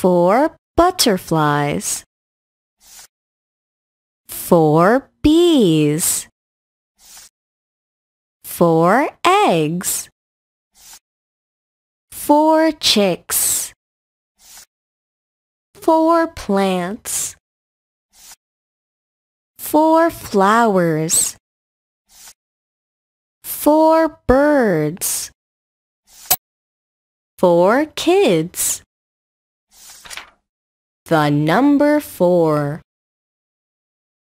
Four butterflies. Four bees. Four eggs. Four chicks. Four plants. Four flowers. Four birds. Four kids the number four.